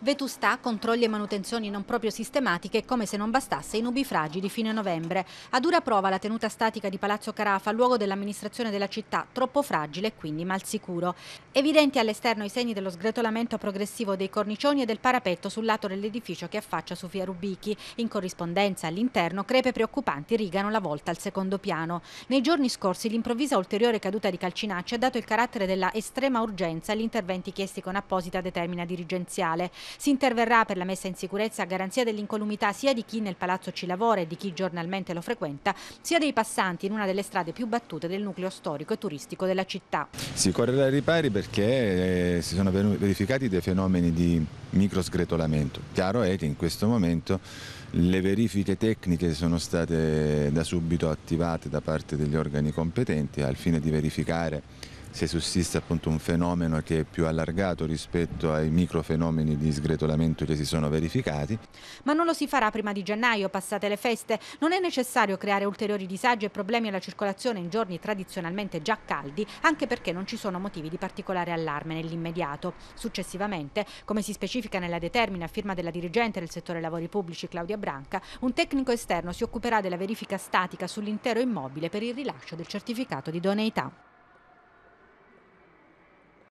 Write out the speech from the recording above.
Vetustà, controlli e manutenzioni non proprio sistematiche, come se non bastasse i nubi fragili fine novembre. A dura prova la tenuta statica di Palazzo Carafa, luogo dell'amministrazione della città, troppo fragile e quindi mal sicuro. Evidenti all'esterno i segni dello sgretolamento progressivo dei cornicioni e del parapetto sul lato dell'edificio che affaccia su via Rubichi. In corrispondenza all'interno, crepe preoccupanti rigano la volta al secondo piano. Nei giorni scorsi l'improvvisa ulteriore caduta di Calcinacci ha dato il carattere della estrema urgenza agli interventi chiesti con apposita determina dirigenziale. Si interverrà per la messa in sicurezza a garanzia dell'incolumità sia di chi nel palazzo ci lavora e di chi giornalmente lo frequenta, sia dei passanti in una delle strade più battute del nucleo storico e turistico della città. Si correrà ai ripari perché eh, si sono verificati dei fenomeni di microsgretolamento. Chiaro è che in questo momento le verifiche tecniche sono state da subito attivate da parte degli organi competenti al fine di verificare se sussiste appunto un fenomeno che è più allargato rispetto ai microfenomeni di sgretolamento che si sono verificati. Ma non lo si farà prima di gennaio, passate le feste. Non è necessario creare ulteriori disagi e problemi alla circolazione in giorni tradizionalmente già caldi, anche perché non ci sono motivi di particolare allarme nell'immediato. Successivamente, come si specifica nella determina a firma della dirigente del settore lavori pubblici Claudia Branca, un tecnico esterno si occuperà della verifica statica sull'intero immobile per il rilascio del certificato di idoneità.